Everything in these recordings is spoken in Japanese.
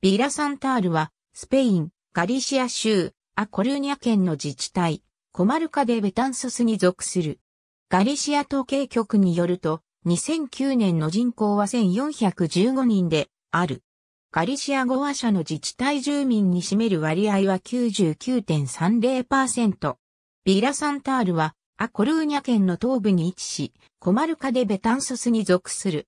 ビラサンタールは、スペイン、ガリシア州、アコルーニャ県の自治体、コマルカでベタンソスに属する。ガリシア統計局によると、2009年の人口は1415人で、ある。ガリシア語話者の自治体住民に占める割合は99.30%。ビラサンタールは、アコルーニャ県の東部に位置し、コマルカでベタンソスに属する。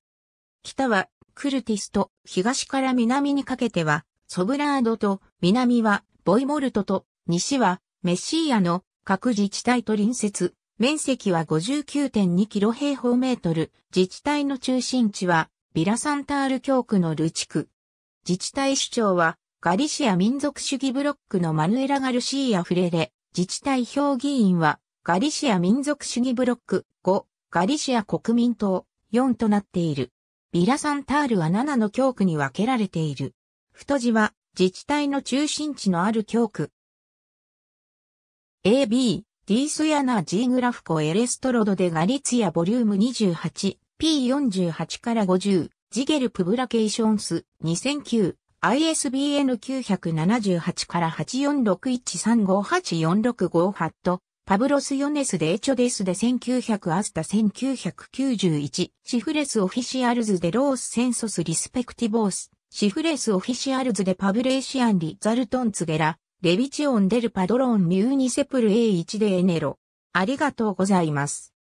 北はクルティスと東から南にかけてはソブラードと南はボイモルトと西はメシーアの各自治体と隣接、面積は59.2キロ平方メートル、自治体の中心地はビラサンタール教区のル地区。自治体首長はガリシア民族主義ブロックのマヌエラ・ガルシーア・フレレ、自治体評議員はガリシア民族主義ブロック5、ガリシア国民党4となっている。ビラサンタールは7の教区に分けられている。太字は自治体の中心地のある教区。AB、ディースヤナジーグラフコエレストロドでガリツヤボリューム 28P48 から50ジゲルプブラケーションス2009 ISBN 978から8461358465 8と、パブロス・ヨネス・デ・エチョデスで1900アスタ1991シフレス・オフィシアルズ・デ・ロース・センソス・リスペクティボースシフレス・オフィシアルズ・デ・パブレーシアン・リ・ザルトン・ツゲラレビチオン・デル・パドロン・ミューニセプル A1 デ・エネロありがとうございます。